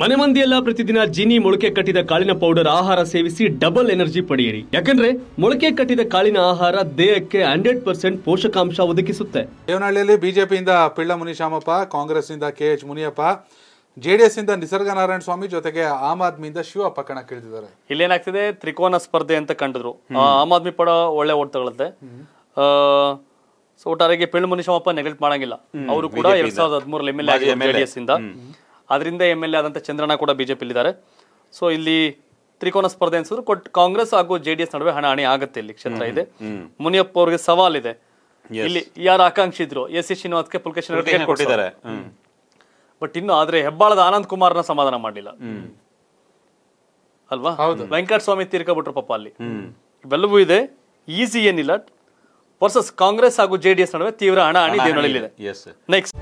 ಮನೆ ಮಂದಿಯೆಲ್ಲ ಪ್ರತಿದಿನ ಜೀನಿ ಮೊಳಕೆ ಕಟ್ಟಿದ ಕಾಳಿನ ಪೌಡರ್ ಆಹಾರ ಸೇವಿಸಿ ಡಬಲ್ ಎನರ್ಜಿ ಪಡೆಯಿರಿ ಯಾಕಂದ್ರೆ ಮೊಳಕೆ ಕಟ್ಟಿದ ಕಾಳಿನ ಆಹಾರ ದೇಹಕ್ಕೆ ಹಂಡ್ರೆಡ್ ಪರ್ಸೆಂಟ್ ಪೋಷಕಾಂಶ ಒದಗಿಸುತ್ತೆ ದೇವನಹಳ್ಳಿಯಲ್ಲಿ ಬಿಜೆಪಿಯಿಂದ ಪಿಳ್ಳ ಮುನಿಶಾಮಪ್ಪ ಕಾಂಗ್ರೆಸ್ನಿಂದ ಕೆ ಎಚ್ ಮುನಿಯಪ್ಪ ಜೆಡಿಎಸ್ ಇಂದ ನಿಸರ್ಗ ನಾರಾಯಣ ಸ್ವಾಮಿ ಜೊತೆಗೆ ಆಮ್ ಆದ್ಮಿಯಿಂದ ಶಿವಪ್ಪ ಇಲ್ಲಿ ಏನಾಗ್ತಿದೆ ತ್ರಿಕೋನ ಸ್ಪರ್ಧೆ ಅಂತ ಕಂಡಿದ್ರು ಆಮ್ ಆದ್ಮಿ ಪಡ ಒಳ್ಳೆ ಓಟ್ ತಗೊಳ್ಳುತ್ತೆ ಸೊ ಒಟ್ಟಾರೆಗೆ ಪಿಳ್ಳ ಮುನಿಶಾಮಪ್ಪ ನೆಗ್ಲೆಕ್ಟ್ ಮಾಡಂಗಿಲ್ಲ ಅವರು ಕೂಡ ಎರಡ್ ಸಾವಿರದ ಹದಿಮೂರಲ್ಲಿ ಎಂ ಎಲ್ ಎ ಜೆಡಿಎಸ್ ಇಂದ ಅದರಿಂದ ಎಮ್ ಎಲ್ ಎ ಚಂದ್ರಣ್ಣ ಕೂಡ ಬಿಜೆಪಿ ಇದ್ದಾರೆ ಸೊ ಇಲ್ಲಿ ತ್ರಿಕೋನ ಸ್ಪರ್ಧೆ ಅನ್ಸಿದ್ರು ಕಾಂಗ್ರೆಸ್ ಹಾಗೂ ಜೆ ಡಿ ಎಸ್ ನಡುವೆ ಹಣಾಹಣಿ ಆಗುತ್ತೆ ಇಲ್ಲಿ ಕ್ಷೇತ್ರ ಇದೆ ಮುನಿಯಪ್ಪ ಅವ್ರಿಗೆ ಸವಾಲಿದೆ ಇಲ್ಲಿ ಯಾರು ಆಕಾಂಕ್ಷಿ ಇದ್ರು ಎಸ್ ಸಿ ಶ್ರೀನಿವಾಸ್ಗೆ ಪುಲ್ಕೇಶನ್ ಕೊಟ್ಟಿದ್ದಾರೆ ಬಟ್ ಇನ್ನು ಆದ್ರೆ ಹೆಬ್ಬಾಳದ ಆನಂದ್ ಕುಮಾರ್ನ ಸಮಾಧಾನ ಮಾಡಲಿಲ್ಲ ಅಲ್ವಾ ವೆಂಕಟ ಸ್ವಾಮಿ ತೀರ್ಕೊಬಿಟ್ರು ಪಾಪ ಅಲ್ಲಿ ಇವೆಲ್ಲವೂ ಇದೆ ಈಸಿ ಏನಿಲ್ಲ ವರ್ಸಸ್ ಕಾಂಗ್ರೆಸ್ ಹಾಗೂ ಜೆಡಿಎಸ್ ನಡುವೆ ತೀವ್ರ ಹಣ ನಡೆಯಲಿದೆ ನೆಕ್ಸ್ಟ್